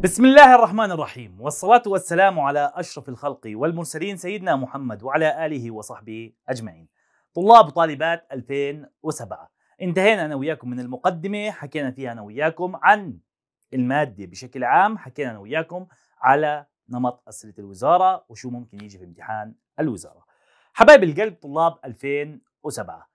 بسم الله الرحمن الرحيم والصلاة والسلام على أشرف الخلق والمرسلين سيدنا محمد وعلى آله وصحبه أجمعين طلاب وطالبات 2007 انتهينا أنا وياكم من المقدمة حكينا فيها أنا وياكم عن المادة بشكل عام حكينا أنا وياكم على نمط أسئلة الوزارة وشو ممكن يجي في امتحان الوزارة حبايب القلب طلاب 2007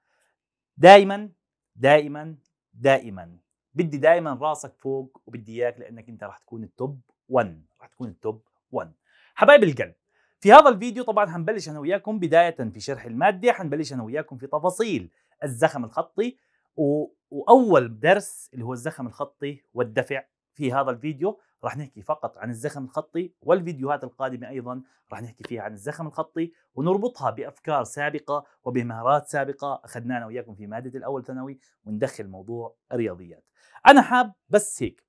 دائما دائما دائما بدي دائما راسك فوق وبدي اياك لانك انت راح تكون التوب 1 راح تكون التوب 1 حبايب القلب في هذا الفيديو طبعا حنبلش انا وياكم بدايه في شرح الماده حنبلش انا وياكم في تفاصيل الزخم الخطي و... واول درس اللي هو الزخم الخطي والدفع في هذا الفيديو راح نحكي فقط عن الزخم الخطي والفيديوهات القادمه ايضا راح نحكي فيها عن الزخم الخطي ونربطها بافكار سابقه وبمهارات سابقه اخذناها انا وياكم في ماده الاول ثانوي وندخل موضوع الرياضيات انا حاب بس هيك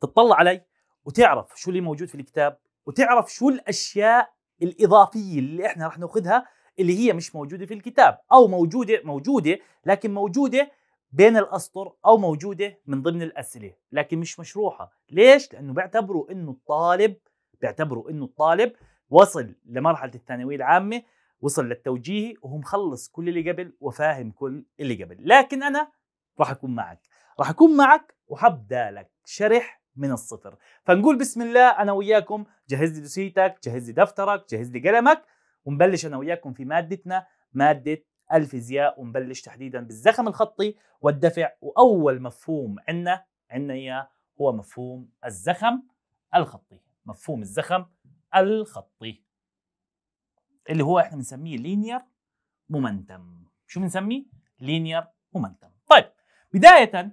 تطلع علي وتعرف شو اللي موجود في الكتاب وتعرف شو الاشياء الاضافيه اللي احنا رح ناخذها اللي هي مش موجوده في الكتاب او موجوده موجوده لكن موجوده بين الاسطر او موجوده من ضمن الاسئله لكن مش مشروحه ليش لانه بيعتبروا انه الطالب بيعتبروا انه الطالب وصل لمرحله الثانويه العامه وصل للتوجيهي وهو مخلص كل اللي قبل وفاهم كل اللي قبل لكن انا راح اكون معك راح أكون معك وحبدأ لك شرح من الصفر فنقول بسم الله أنا وياكم جهز لي دوسيتك جهز لي دفترك جهز لي قلمك ونبلش أنا وياكم في مادتنا مادة الفيزياء ونبلش تحديدا بالزخم الخطي والدفع وأول مفهوم عندنا عندنا إياه هو مفهوم الزخم الخطي مفهوم الزخم الخطي اللي هو احنا بنسميه لينير مومنتم شو بنسميه لينير مومنتم طيب بدايه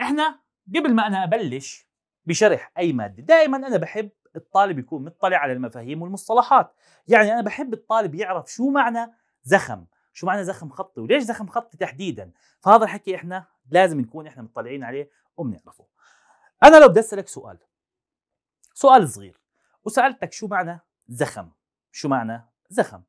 احنا قبل ما انا ابلش بشرح اي ماده دائما انا بحب الطالب يكون مطلع على المفاهيم والمصطلحات يعني انا بحب الطالب يعرف شو معنى زخم شو معنى زخم خطي وليش زخم خطي تحديدا فهذا الحكي احنا لازم نكون احنا مطلعين عليه وبنعرفه انا لو بدي اسالك سؤال سؤال صغير وسالتك شو معنى زخم شو معنى زخم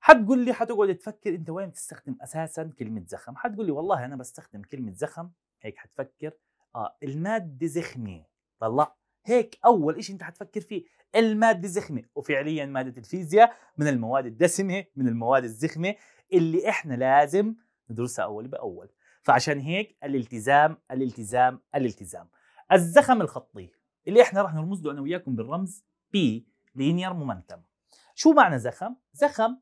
حتقول لي حتقعد تفكر انت وين بتستخدم اساسا كلمه زخم حتقول لي والله انا بستخدم كلمه زخم هيك حتفكر اه الماده زخمه طلع هيك اول شيء انت حتفكر فيه الماده زخمه وفعليا ماده الفيزياء من المواد الدسمه من المواد الزخمه اللي احنا لازم ندرسها اول باول فعشان هيك الالتزام الالتزام الالتزام الزخم الخطي اللي احنا راح نرمز له انا وياكم بالرمز بي لينير مومنتم شو معنى زخم زخم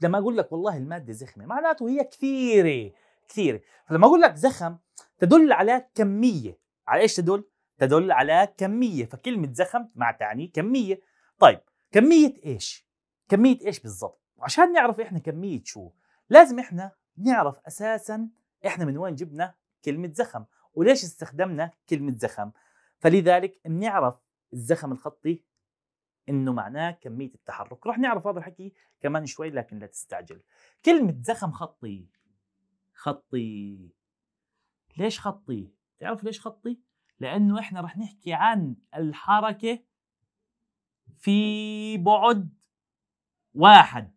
لما اقول لك والله الماده زخمه معناته هي كثيره كثيره فلما اقول لك زخم تدل على كميه على ايش تدل تدل على كميه فكلمه زخم مع تعني كميه طيب كميه ايش كميه ايش بالضبط عشان نعرف احنا كميه شو لازم احنا نعرف اساسا احنا من وين جبنا كلمه زخم وليش استخدمنا كلمه زخم فلذلك بنعرف الزخم الخطي انه معناه كميه التحرك رح نعرف هذا الحكي كمان شوي لكن لا تستعجل كلمه زخم خطي خطي ليش خطي؟ تعرف ليش خطي؟ لانه احنا راح نحكي عن الحركه في بعد واحد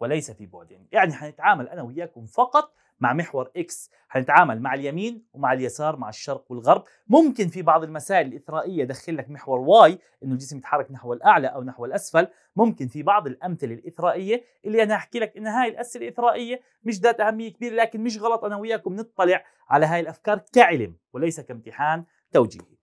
وليس في بعدين يعني, يعني حنتعامل انا وياكم فقط مع محور اكس حنتعامل مع اليمين ومع اليسار مع الشرق والغرب ممكن في بعض المسائل الاثرائيه ادخل لك محور واي انه الجسم يتحرك نحو الاعلى او نحو الاسفل ممكن في بعض الامثله الاثرائيه اللي انا احكي لك ان هاي الاسئله الاثرائيه مش ذات اهميه كبيره لكن مش غلط انا وياكم نطلع على هاي الافكار كعلم وليس كامتحان توجيهي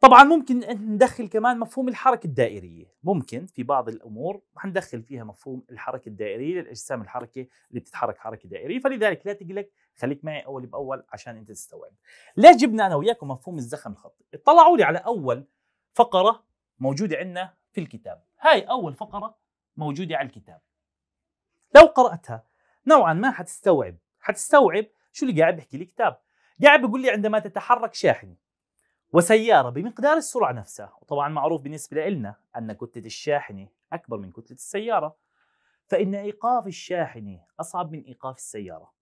طبعا ممكن ندخل كمان مفهوم الحركة الدائرية ممكن في بعض الأمور حندخل فيها مفهوم الحركة الدائرية للأجسام الحركة اللي بتتحرك حركة دائرية فلذلك لا تقلق خليك معي أول بأول عشان أنت تستوعب ليش جبنا أنا وياكم مفهوم الزخم الخطي اطلعوا لي على أول فقرة موجودة عندنا في الكتاب هاي أول فقرة موجودة على الكتاب لو قرأتها نوعا ما حتستوعب حتستوعب شو اللي قاعد بحكي لي الكتاب قاعد بيقول لي عندما تتحرك شاحنة وسيارة بمقدار السرعة نفسها وطبعا معروف بالنسبة لنا أن كتلة الشاحنة أكبر من كتلة السيارة فإن إيقاف الشاحنة أصعب من إيقاف السيارة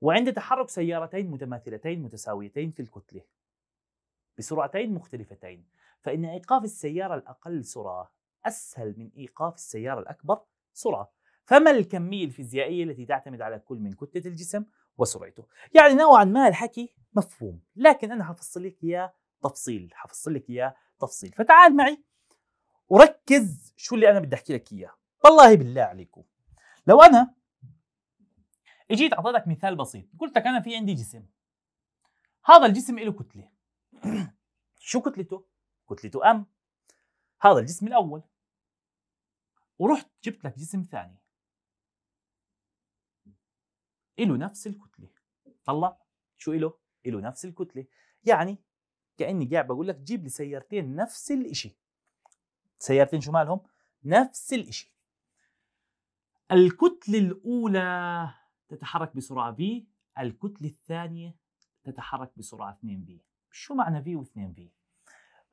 وعند تحرك سيارتين متماثلتين متساويتين في الكتلة بسرعتين مختلفتين فإن إيقاف السيارة الأقل سرعة أسهل من إيقاف السيارة الأكبر سرعة فما الكمية الفيزيائية التي تعتمد على كل من كتلة الجسم وسرعته يعني نوعا ما الحكي مفهوم لكن أنا هفصل لك إياه تفصيل حفصل لك اياه تفصيل فتعال معي وركز شو اللي انا بدي احكي لك اياه والله بالله عليكم لو انا اجيت اعطيتك مثال بسيط قلت لك انا في عندي جسم هذا الجسم له كتله شو كتلته كتلته ام هذا الجسم الاول ورحت جبت لك جسم ثاني له نفس الكتله طلع شو له له نفس الكتله يعني كاني قاعد بقول لك جيب لي سيارتين نفس الشيء سيارتين شو مالهم نفس الشيء الكتلة الأولى تتحرك بسرعة v الكتلة الثانية تتحرك بسرعة 2v شو معنى v و 2v؟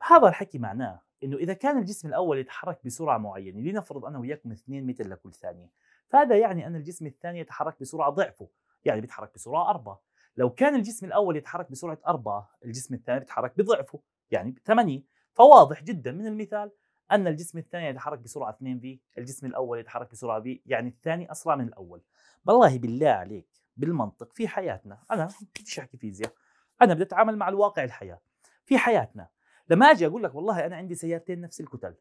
هذا الحكي معناه انه اذا كان الجسم الاول يتحرك بسرعه معينه لنفرض انا وياكم 2 متر لكل ثانيه فهذا يعني ان الجسم الثاني يتحرك بسرعه ضعفه يعني بيتحرك بسرعه 4 لو كان الجسم الاول يتحرك بسرعه 4 الجسم الثاني بيتحرك بضعفه يعني 8 فواضح جدا من المثال ان الجسم الثاني يتحرك بسرعه 2 في الجسم الاول يتحرك بسرعه في يعني الثاني اسرع من الاول بالله بالله عليك بالمنطق في حياتنا انا بديش احكي فيزياء انا بدي اتعامل مع الواقع الحياه في حياتنا لما اجي اقول لك والله انا عندي سيارتين نفس الكتل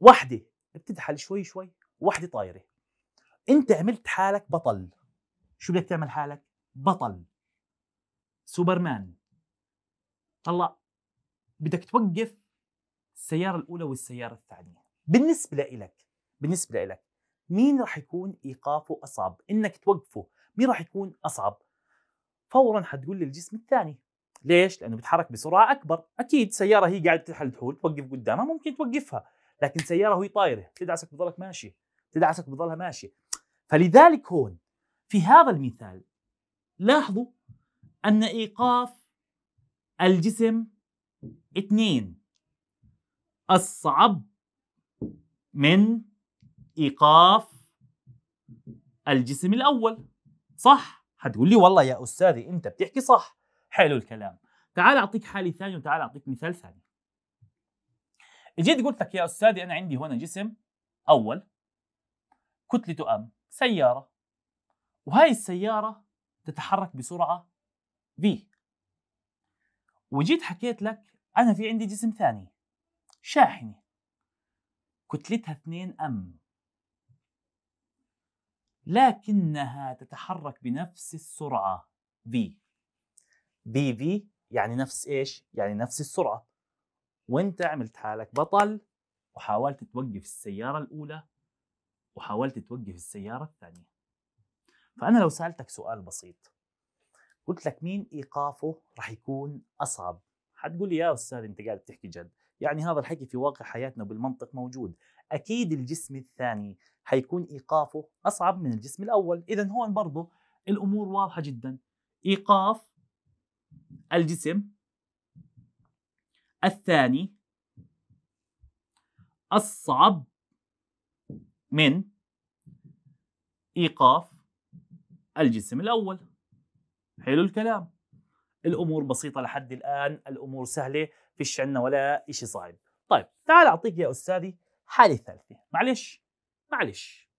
واحده بتدحل شوي شوي وواحده طايره انت عملت حالك بطل شو بدك تعمل حالك بطل سوبرمان طلع بدك توقف السياره الاولى والسياره الثانيه بالنسبه لإلك بالنسبه لإلك مين راح يكون ايقافه اصعب انك توقفه مين راح يكون اصعب فورا حتقول لي الجسم الثاني ليش لانه بيتحرك بسرعه اكبر اكيد سياره هي قاعده تحل تحول توقف قدامها ممكن توقفها لكن سياره وهي طايره تدعسك بضلك ماشي تدعسك بضلها ماشي فلذلك هون في هذا المثال لاحظوا أن إيقاف الجسم اثنين أصعب من إيقاف الجسم الأول صح؟ هتقول لي والله يا أستاذي أنت بتحكي صح حلو الكلام تعال أعطيك حالي ثاني وتعال أعطيك مثال ثاني جيت قلت لك يا أستاذي أنا عندي هنا جسم أول كتلته أم سيارة وهاي السيارة تتحرك بسرعة في وجيت حكيت لك أنا في عندي جسم ثاني شاحنة كتلتها 2 أم لكنها تتحرك بنفس السرعة في بي في يعني نفس إيش؟ يعني نفس السرعة وانت عملت حالك بطل وحاولت توقف السيارة الأولى وحاولت توقف السيارة الثانية فأنا لو سألتك سؤال بسيط قلت لك مين ايقافه رح يكون اصعب حتقول لي يا استاذ انت قاعد بتحكي جد يعني هذا الحكي في واقع حياتنا بالمنطق موجود اكيد الجسم الثاني حيكون ايقافه اصعب من الجسم الاول اذا هون برضه الامور واضحه جدا ايقاف الجسم الثاني اصعب من ايقاف الجسم الاول حلو الكلام الامور بسيطه لحد الان الامور سهله فيش عندنا ولا شيء صعب طيب تعال اعطيك يا استاذي حاله ثالثه معلش معلش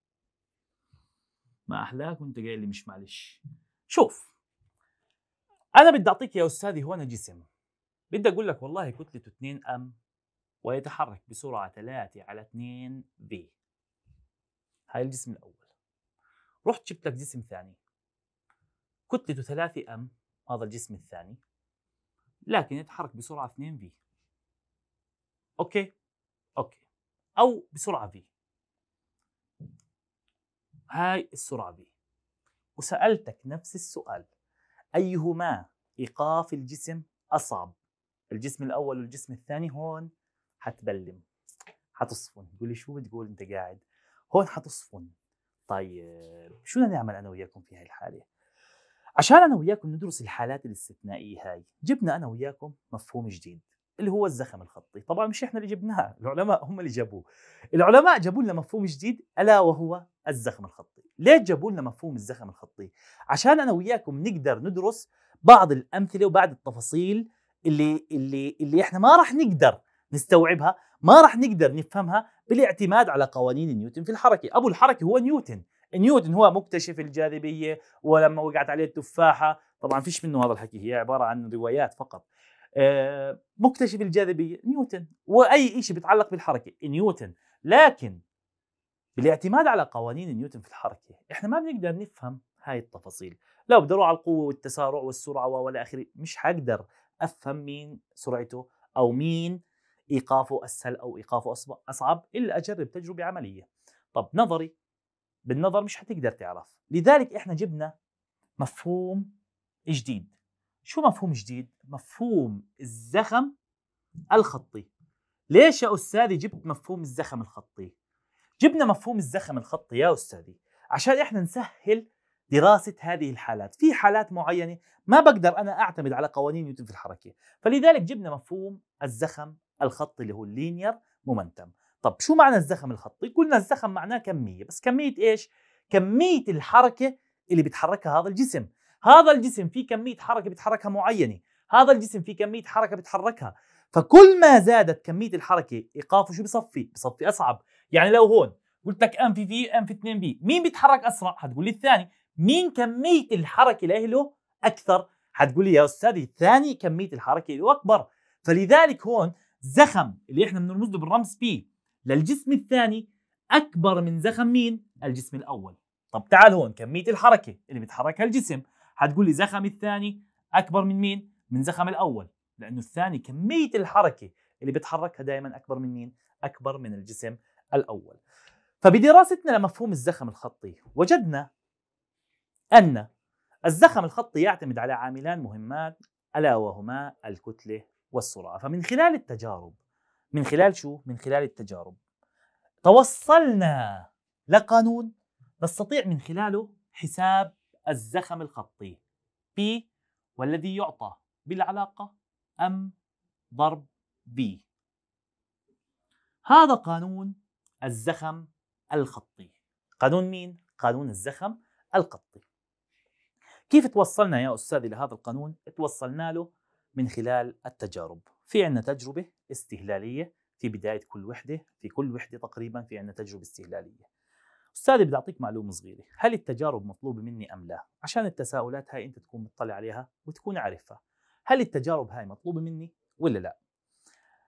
ما احلاك وانت قايل لي مش معلش شوف انا بدي اعطيك يا استاذي هون جسم بدي اقول لك والله كتلته 2 ام ويتحرك بسرعه 3 على 2 بي هاي الجسم الاول رحت جبت لك جسم ثاني كتلته 3 ام هذا الجسم الثاني لكن يتحرك بسرعه 2 في اوكي اوكي او بسرعه في هاي السرعه في وسالتك نفس السؤال ايهما ايقاف الجسم اصعب الجسم الاول والجسم الثاني هون حتبلم حتصفن تقول لي شو بتقول انت قاعد هون حتصفن طيب شو بدنا نعمل انا وياكم في هاي الحاله عشان انا وياكم ندرس الحالات الاستثنائيه هاي جبنا انا وياكم مفهوم جديد اللي هو الزخم الخطي طبعا مش احنا اللي جبناه العلماء هم اللي جابوه العلماء جابوا لنا مفهوم جديد الا وهو الزخم الخطي ليه جابوا لنا مفهوم الزخم الخطي عشان انا وياكم نقدر ندرس بعض الامثله وبعض التفاصيل اللي اللي اللي احنا ما راح نقدر نستوعبها ما راح نقدر نفهمها بالاعتماد على قوانين نيوتن في الحركه ابو الحركه هو نيوتن نيوتن هو مكتشف الجاذبيه ولما وقعت عليه التفاحه طبعا فيش منه هذا الحكي هي عباره عن روايات فقط آه، مكتشف الجاذبيه نيوتن واي شيء بيتعلق بالحركه نيوتن لكن بالاعتماد على قوانين نيوتن في الحركه احنا ما بنقدر نفهم هاي التفاصيل لو بدي اروح على القوه والتسارع والسرعه ولا اخره مش حقدر افهم مين سرعته او مين ايقافه اسهل او ايقافه اصعب الا اجرب تجربه عمليه طب نظري بالنظر مش حتقدر تعرف لذلك احنا جبنا مفهوم جديد شو مفهوم جديد مفهوم الزخم الخطي ليش يا استاذي جبت مفهوم الزخم الخطي جبنا مفهوم الزخم الخطي يا استاذي عشان احنا نسهل دراسة هذه الحالات في حالات معينة ما بقدر أنا أعتمد على قوانين نيوتن في الحركة فلذلك جبنا مفهوم الزخم الخطي اللي هو اللينير مومنتم طب شو معنى الزخم الخطي؟ قلنا الزخم معناه كمية بس كمية إيش؟ كمية الحركة اللي بيتحركها هذا الجسم هذا الجسم في كمية حركة بيتحركها معينة هذا الجسم في كمية حركة بيتحركها فكل ما زادت كمية الحركة إيقافه شو بصفي؟ بصفي أصعب يعني لو هون قلت لك ام في في ام في 2 بي مين بيتحرك اسرع هتقول لي الثاني مين كميه الحركه له اكثر هتقول لي يا استاذي الثاني كميه الحركه له اكبر فلذلك هون زخم اللي احنا بنرمز له بالرمز بي للجسم الثاني أكبر من زخم مين؟ الجسم الأول طب تعال هون كمية الحركة اللي بتحركها الجسم هتقول لي زخم الثاني أكبر من مين؟ من زخم الأول لأنه الثاني كمية الحركة اللي بتحركها دائما أكبر من مين؟ أكبر من الجسم الأول فبدراستنا لمفهوم الزخم الخطي وجدنا أن الزخم الخطي يعتمد على عاملان مهمان ألا وهما الكتلة والسرعة فمن خلال التجارب من خلال شو؟ من خلال التجارب توصلنا لقانون نستطيع من خلاله حساب الزخم الخطي P والذي يعطى بالعلاقة M ضرب B هذا قانون الزخم الخطي قانون مين؟ قانون الزخم الخطي كيف توصلنا يا أستاذي لهذا القانون؟ توصلنا له من خلال التجارب في عندنا تجربة استهلالية في بداية كل وحدة في كل وحدة تقريبا في عندنا تجربة استهلالية أستاذي بدي أعطيك معلومة صغيرة هل التجارب مطلوبة مني أم لا عشان التساؤلات هاي أنت تكون مطلع عليها وتكون عارفها هل التجارب هاي مطلوبة مني ولا لا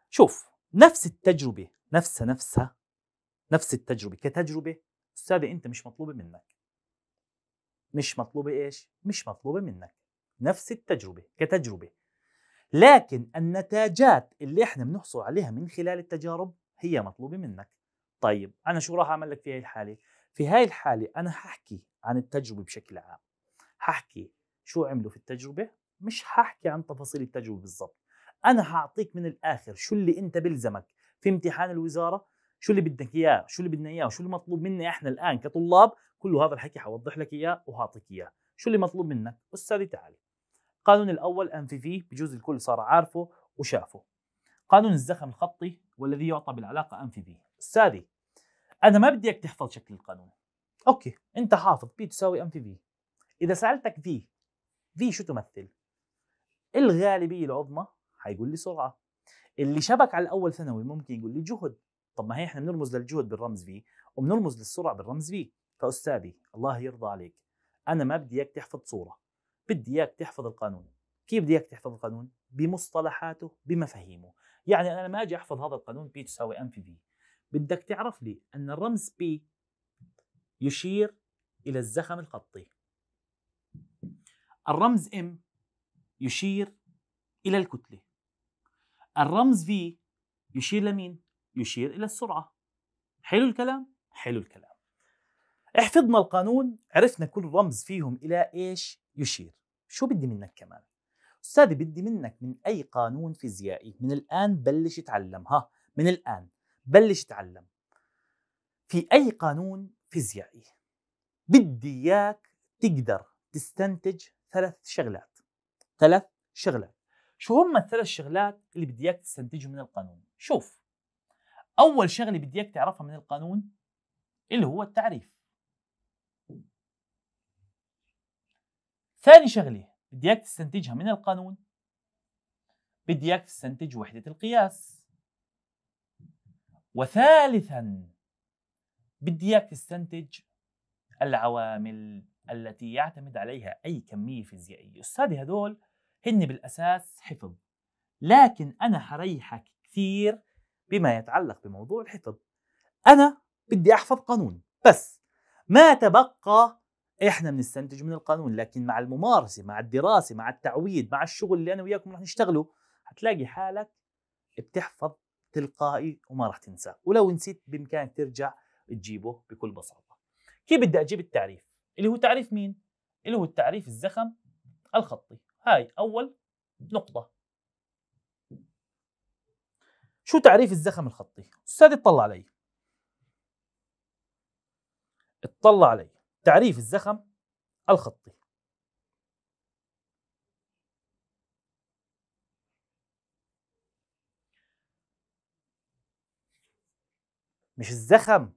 شوف نفس التجربة نفسها نفسها نفس التجربة كتجربة أستاذي أنت مش مطلوبة منك مش مطلوبة إيش؟ مش مطلوبة منك نفس التجربة كتجربة لكن النتاجات اللي احنا بنحصل عليها من خلال التجارب هي مطلوبه منك طيب انا شو راح اعمل لك في هاي الحاله في هاي الحاله انا ححكي عن التجربه بشكل عام ححكي شو عملوا في التجربه مش ححكي عن تفاصيل التجربه بالضبط انا حاعطيك من الاخر شو اللي انت بلزمك في امتحان الوزاره شو اللي بدك اياه شو اللي بدنا اياه شو اللي مطلوب مني احنا الان كطلاب كل هذا الحكي حوضح لك اياه وهعطيك اياه شو اللي مطلوب منك استاذي تعال القانون الأول ام في في بجوز الكل صار عارفه وشافه قانون الزخم الخطي والذي يعطى بالعلاقة ام في في السادي أنا ما بدي إياك تحفظ شكل القانون أوكي أنت حافظ بي تساوي ام في في إذا سألتك في في شو تمثل الغالبية العظمى حيقول لي سرعة اللي شبك على الأول ثانوي ممكن يقول لي جهد طب ما هي احنا بنرمز للجهد بالرمز في وبنرمز للسرعة بالرمز في فأستاذي الله يرضى عليك أنا ما بدي إياك تحفظ صورة بدي اياك تحفظ القانون كيف بدي اياك تحفظ القانون بمصطلحاته بمفاهيمه يعني انا لما اجي احفظ هذا القانون بي تساوي ام في في بدك تعرف لي ان الرمز بي يشير الى الزخم الخطي الرمز ام يشير الى الكتله الرمز في يشير لمين يشير الى السرعه حلو الكلام حلو الكلام احفظنا القانون عرفنا كل رمز فيهم الى ايش يشير شو بدي منك كمان أستاذي بدي منك من أي قانون فيزيائي من الآن بلش اتعلم ها من الآن بلش اتعلم في أي قانون فيزيائي بدي إياك تقدر تستنتج ثلاث شغلات ثلاث شغلات شو هم الثلاث شغلات اللي بدي اياك تستنتجهم من القانون شوف اول شغله بدي اياك تعرفها من القانون اللي هو التعريف ثاني شغله بدي اياك تستنتجها من القانون بدي اياك تستنتج وحده القياس وثالثا بدي اياك تستنتج العوامل التي يعتمد عليها اي كميه فيزيائيه استاذي هدول هن بالاساس حفظ لكن انا حريحك كثير بما يتعلق بموضوع الحفظ انا بدي احفظ قانون بس ما تبقى احنا بنستنتج من القانون لكن مع الممارسه مع الدراسه مع التعويد مع الشغل اللي انا وياكم رح نشتغله حتلاقي حالك بتحفظ تلقائي وما رح تنسى ولو نسيت بامكانك ترجع تجيبه بكل بساطه كيف بدي اجيب التعريف اللي هو تعريف مين اللي هو التعريف الزخم الخطي هاي اول نقطه شو تعريف الزخم الخطي استاذ اطلع علي اطلع علي تعريف الزخم الخطي مش الزخم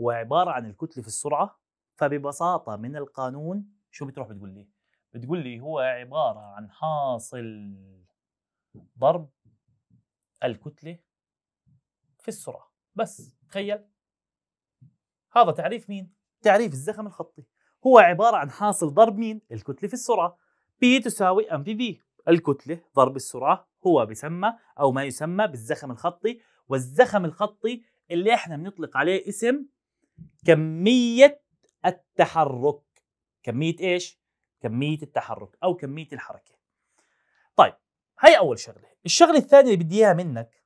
هو عبارة عن الكتلة في السرعة فببساطة من القانون شو بتروح بتقول لي بتقول لي هو عبارة عن حاصل ضرب الكتلة في السرعة بس تخيل هذا تعريف مين تعريف الزخم الخطي هو عبارة عن حاصل ضرب مين؟ الكتلة في السرعة P تساوي M في V الكتلة ضرب السرعة هو بيسمى أو ما يسمى بالزخم الخطي والزخم الخطي اللي احنا بنطلق عليه اسم كمية التحرك كمية ايش؟ كمية التحرك أو كمية الحركة طيب هاي أول شغلة الشغلة الثانية اللي بدي إياها منك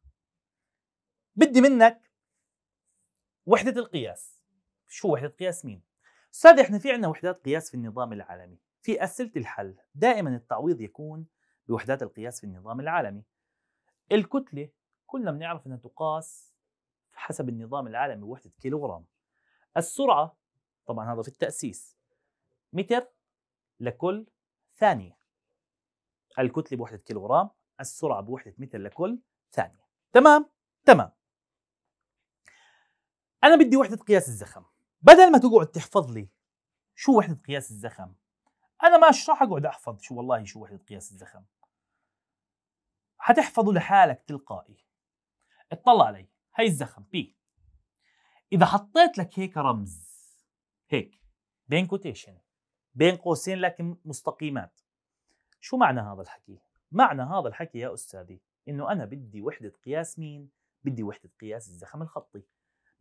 بدي منك وحدة القياس شو وحده قياس مين استاذ احنا في عندنا وحدات قياس في النظام العالمي في اسئله الحل دائما التعويض يكون بوحدات القياس في النظام العالمي الكتله كلنا بنعرف انها تقاس حسب النظام العالمي بوحده كيلوغرام السرعه طبعا هذا في التاسيس متر لكل ثانيه الكتله بوحده كيلوغرام السرعه بوحده متر لكل ثانيه تمام تمام انا بدي وحده قياس الزخم بدل ما تقعد تحفظ لي شو وحده قياس الزخم انا ما راح اقعد احفظ شو والله شو وحده قياس الزخم حتحفظه لحالك تلقائي اطلع علي هي الزخم بي اذا حطيت لك هيك رمز هيك بين كوتيشن بين قوسين لكن مستقيمات شو معنى هذا الحكي معنى هذا الحكي يا استاذي انه انا بدي وحده قياس مين بدي وحده قياس الزخم الخطي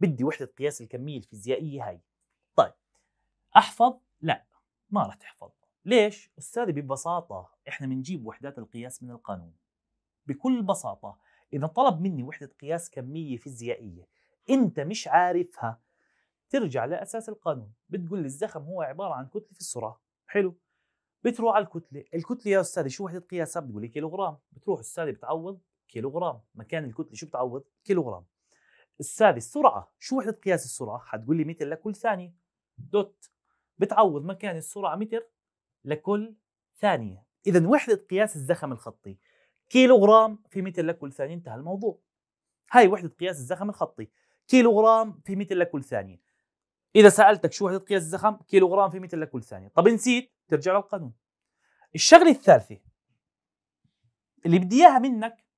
بدي وحده قياس الكميه الفيزيائيه هاي طيب احفظ لا ما راح تحفظ ليش استاذي ببساطه احنا بنجيب وحدات القياس من القانون بكل بساطه اذا طلب مني وحده قياس كميه فيزيائيه انت مش عارفها ترجع لاساس القانون بتقول لي الزخم هو عباره عن كتله في السرعه حلو بتروح على الكتله الكتله يا استاذي شو وحده قياسها بتقول لي كيلوغرام بتروح استاذي بتعوض كيلوغرام مكان الكتله شو بتعوض كيلوغرام السادس سرعه شو وحده قياس السرعه حتقول لي متر لكل ثانيه دوت بتعوض مكان السرعه متر لكل ثانيه اذا وحده قياس الزخم الخطي كيلوغرام في متر لكل ثانيه انتهى الموضوع هاي وحده قياس الزخم الخطي كيلوغرام في متر لكل ثانيه اذا سالتك شو وحده قياس الزخم كيلوغرام في متر لكل ثانيه طب نسيت ترجع للقانون الشغله الثالثه اللي بدي اياها منك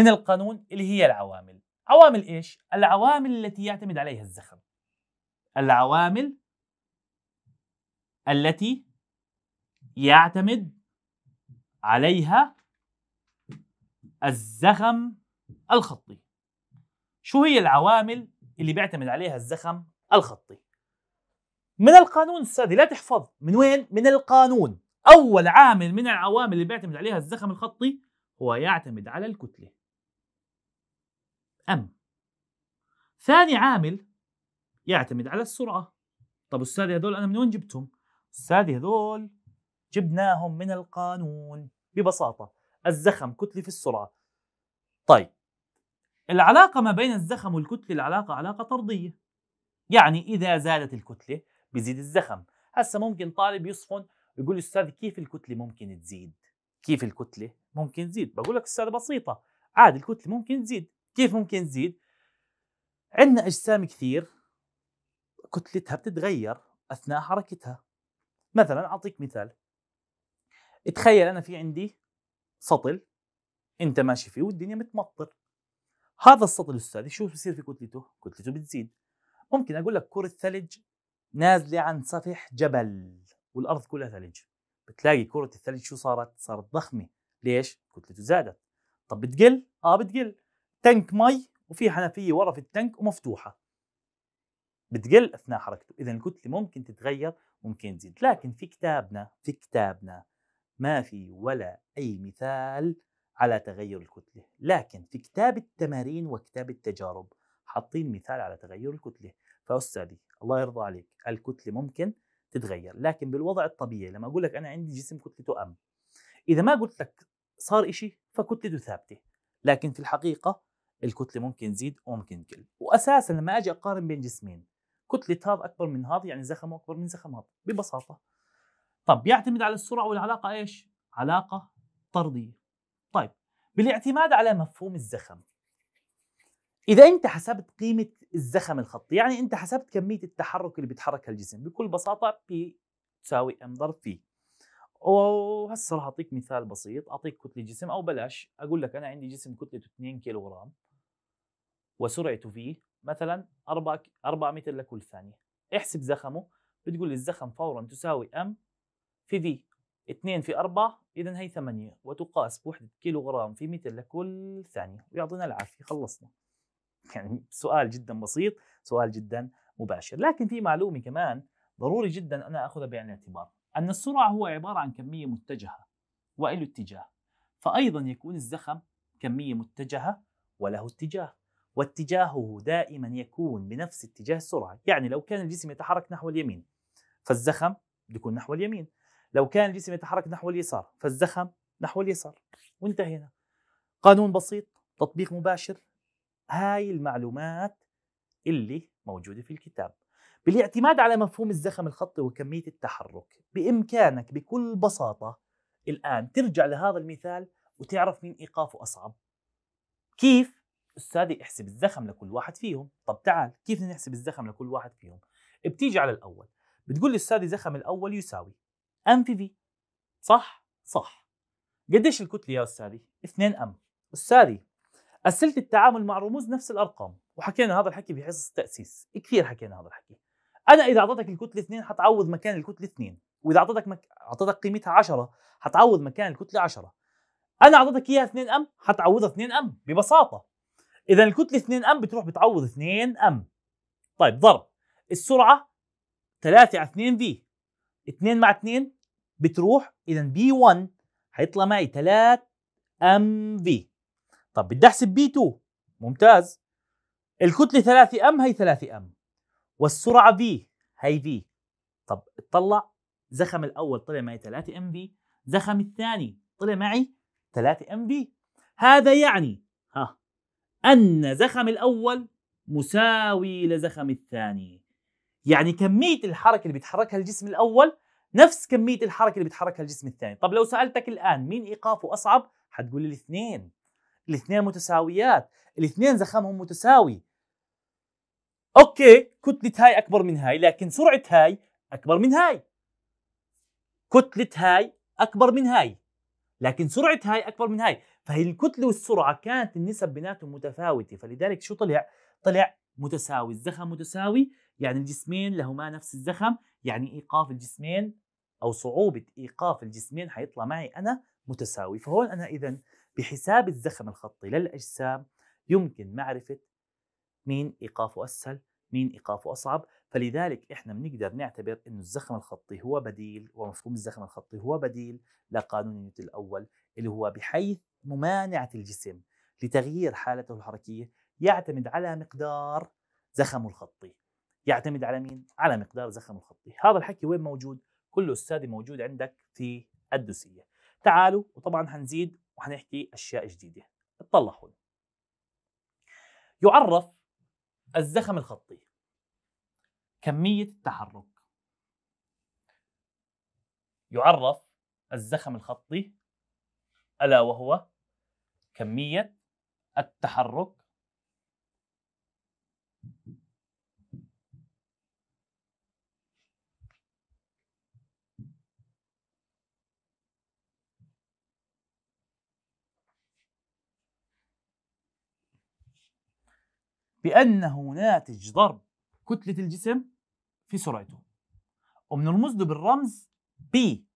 من القانون اللي هي العوامل عوامل ايش؟ العوامل التي يعتمد عليها الزخم العوامل التي يعتمد عليها الزخم الخطي شو هي العوامل اللي بيعتمد عليها الزخم الخطي من القانون السادي لا تحفظ من وين من القانون اول عامل من العوامل اللي بيعتمد عليها الزخم الخطي هو يعتمد على الكتله أم ثاني عامل يعتمد على السرعة طب أستاذي هذول أنا من وين جبتهم؟ أستاذي هذول جبناهم من القانون ببساطة الزخم كتلة في السرعة طيب العلاقة ما بين الزخم والكتلة العلاقة علاقة طردية يعني إذا زادت الكتلة بزيد الزخم هسه ممكن طالب يسخن يقول أستاذ كيف الكتلة ممكن تزيد كيف الكتلة ممكن تزيد بقول لك أستاذ بسيطة عادي الكتلة ممكن تزيد كيف ممكن تزيد؟ عندنا اجسام كثير كتلتها بتتغير اثناء حركتها مثلا اعطيك مثال تخيل انا في عندي سطل انت ماشي فيه والدنيا متمطر هذا السطل استاذي شو بصير في كتلته؟ كتلته بتزيد ممكن اقول لك كره ثلج نازله عن سفح جبل والارض كلها ثلج بتلاقي كره الثلج شو صارت؟ صارت ضخمه ليش؟ كتلته زادت طب بتقل؟ اه بتقل تنك مي وفي حنفيه ورا في التنك ومفتوحه بتقل اثناء حركته اذا الكتله ممكن تتغير ممكن تزيد لكن في كتابنا في كتابنا ما في ولا اي مثال على تغير الكتله لكن في كتاب التمارين وكتاب التجارب حاطين مثال على تغير الكتله فاستاذي الله يرضى عليك الكتله ممكن تتغير لكن بالوضع الطبيعي لما اقول لك انا عندي جسم كتلته ام اذا ما قلت لك صار إشي فكتلته ثابته لكن في الحقيقه الكتله ممكن تزيد وممكن تقل واساسا لما اجي اقارن بين جسمين كتله هذا اكبر من هذا يعني زخمه اكبر من زخم هذا ببساطه طب يعتمد على السرعه والعلاقه ايش علاقه طرديه طيب بالاعتماد على مفهوم الزخم اذا انت حسبت قيمه الزخم الخطي يعني انت حسبت كميه التحرك اللي بيتحركها الجسم بكل بساطه بي تساوي ام ضرب في وهسه راح اعطيك مثال بسيط اعطيك كتله جسم او بلاش اقول لك انا عندي جسم كتلته 2 كيلوغرام وسرعته فيه مثلا 4 4 متر لكل ثانيه احسب زخمه بتقول الزخم فورا تساوي ام في في 2 في 4 اذا هي 8 وتقاس بوحده كيلوغرام في متر لكل ثانيه ويعطينا العافيه خلصنا يعني سؤال جدا بسيط سؤال جدا مباشر لكن في معلومه كمان ضروري جدا انا اخذها بعين الاعتبار ان السرعه هو عباره عن كميه متجهه وله اتجاه فايضا يكون الزخم كميه متجهه وله اتجاه واتجاهه دائما يكون بنفس اتجاه السرعة يعني لو كان الجسم يتحرك نحو اليمين فالزخم بيكون نحو اليمين لو كان الجسم يتحرك نحو اليسار فالزخم نحو اليسار وانتهينا قانون بسيط تطبيق مباشر هاي المعلومات اللي موجودة في الكتاب بالاعتماد على مفهوم الزخم الخطي وكمية التحرك بإمكانك بكل بساطة الآن ترجع لهذا المثال وتعرف مين إيقافه أصعب كيف؟ استاذي احسب الزخم لكل واحد فيهم طب تعال كيف نحسب الزخم لكل واحد فيهم بتيجي على الاول بتقول لي استاذي زخم الاول يساوي ام في في صح صح قديش الكتله يا استاذي 2 ام استاذي اسئله التعامل مع رموز نفس الارقام وحكينا هذا الحكي بحصص التاسيس كثير حكينا هذا الحكي انا اذا اعطيتك الكتله 2 حتعوض مكان الكتله 2 واذا اعطيتك مك... اعطيتك قيمتها 10 حتعوض مكان الكتله 10 انا اعطيتك اياها 2 ام حتعوضها 2 ام ببساطه اذا الكتله 2 ام بتروح بتعوض 2 ام طيب ضرب السرعه 3 على 2 في 2 مع 2 بتروح اذا بي 1 حيطلع معي 3 ام في طب بدي احسب بي 2 ممتاز الكتله 3 ام هي 3 ام والسرعه في هي في طب اطلع زخم الاول طلع معي 3 ام في زخم الثاني طلع معي 3 ام في هذا يعني أن زخم الأول مساوي لزخم الثاني يعني كمية الحركة اللي بيتحركها الجسم الأول نفس كمية الحركة اللي بيتحركها الجسم الثاني طب لو سألتك الآن مين إيقافه أصعب حتقول الاثنين الاثنين متساويات الاثنين زخمهم متساوي أوكي كتلة هاي أكبر من هاي لكن سرعة هاي أكبر من هاي كتلة هاي أكبر من هاي لكن سرعة هاي أكبر من هاي فهي الكتله والسرعه كانت النسب بيناتهم متفاوته فلذلك شو طلع؟ طلع متساوي الزخم متساوي يعني الجسمين لهما نفس الزخم يعني ايقاف الجسمين او صعوبه ايقاف الجسمين حيطلع معي انا متساوي فهون انا اذا بحساب الزخم الخطي للاجسام يمكن معرفه مين ايقافه اسهل مين ايقافه اصعب فلذلك احنا بنقدر نعتبر انه الزخم الخطي هو بديل ومفهوم الزخم الخطي هو بديل لقانون نيوتن الاول اللي هو بحيث ممانعة الجسم لتغيير حالته الحركية يعتمد على مقدار زخمه الخطي يعتمد على مين؟ على مقدار زخمه الخطي هذا الحكي وين موجود؟ كله أستاذي موجود عندك في الدوسية تعالوا وطبعا حنزيد وحنحكي أشياء جديدة اطلع هون يعرف الزخم الخطي كمية التحرك يعرف الزخم الخطي ألا وهو كمية التحرك بأنه ناتج ضرب كتلة الجسم في سرعته وبنرمز له بالرمز بي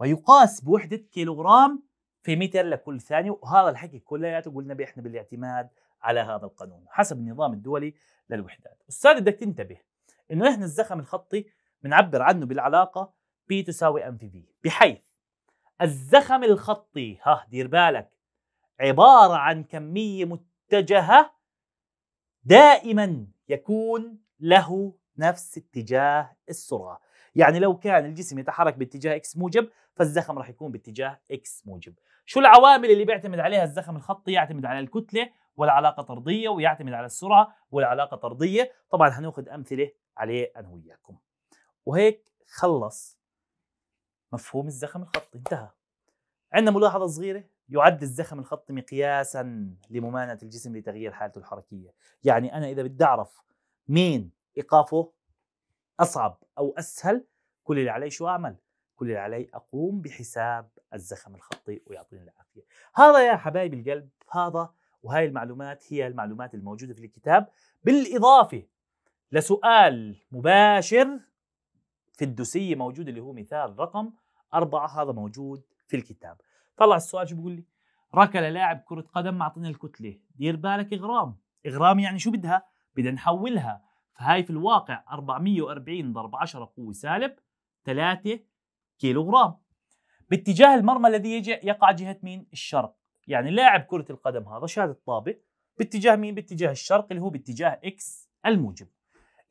ويقاس بوحدة كيلوغرام في 200 لكل ثانيه وهذا الحكي كلياته قلنا به احنا بالاعتماد على هذا القانون حسب النظام الدولي للوحدات استاذ بدك تنتبه انه احنا الزخم الخطي بنعبر عنه بالعلاقه بي تساوي ام في في بحيث الزخم الخطي ها دير بالك عباره عن كميه متجهه دائما يكون له نفس اتجاه السرعه يعني لو كان الجسم يتحرك باتجاه اكس موجب فالزخم راح يكون باتجاه اكس موجب شو العوامل اللي بيعتمد عليها الزخم الخطي يعتمد على الكتله والعلاقه طرديه ويعتمد على السرعه والعلاقه طرديه طبعا هناخذ امثله عليه انا وياكم وهيك خلص مفهوم الزخم الخطي انتهى عندنا ملاحظه صغيره يعد الزخم الخطي مقياسا لممانعه الجسم لتغيير حالته الحركيه يعني انا اذا بدي اعرف مين ايقافه اصعب او اسهل كل اللي علي شو اعمل كل اللي علي اقوم بحساب الزخم الخطي ويعطيني العافيه. هذا يا حبايب القلب هذا وهاي المعلومات هي المعلومات الموجوده في الكتاب بالاضافه لسؤال مباشر في الدوسيه موجود اللي هو مثال رقم أربعة هذا موجود في الكتاب طلع السؤال شو بيقول لي ركل لاعب كرة قدم معطينا الكتلة دير بالك إغرام إغرام يعني شو بدها بدنا نحولها فهاي في الواقع 440 ضرب 10 قوة سالب 3 كيلوغرام باتجاه المرمى الذي يقع جهه مين الشرق يعني لاعب كره القدم هذا شاهد الطابه باتجاه مين باتجاه الشرق اللي هو باتجاه اكس الموجب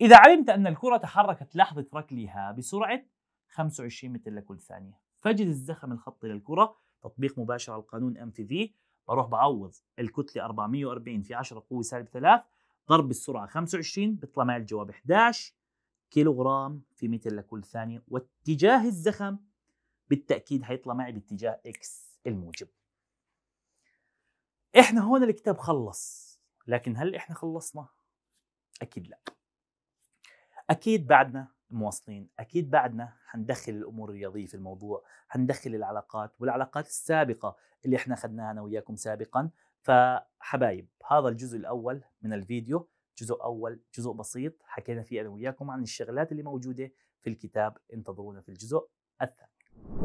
اذا علمت ان الكره تحركت لحظه ركلها بسرعه 25 متر لكل ثانيه فجد الزخم الخطي للكره تطبيق مباشر على القانون ام في في بروح بعوض الكتله 440 في 10 قوه سالب 3 ضرب السرعه 25 بيطلع معي الجواب 11 كيلوغرام في متر لكل ثانية واتجاه الزخم بالتأكيد حيطلع معي باتجاه إكس الموجب إحنا هون الكتاب خلص لكن هل إحنا خلصنا؟ أكيد لا أكيد بعدنا مواصلين أكيد بعدنا حندخل الأمور الرياضية في الموضوع حندخل العلاقات والعلاقات السابقة اللي إحنا اخذناها أنا وياكم سابقا فحبايب هذا الجزء الأول من الفيديو جزء اول جزء بسيط حكينا فيه انا وياكم عن الشغلات اللي موجوده في الكتاب انتظرونا في الجزء الثاني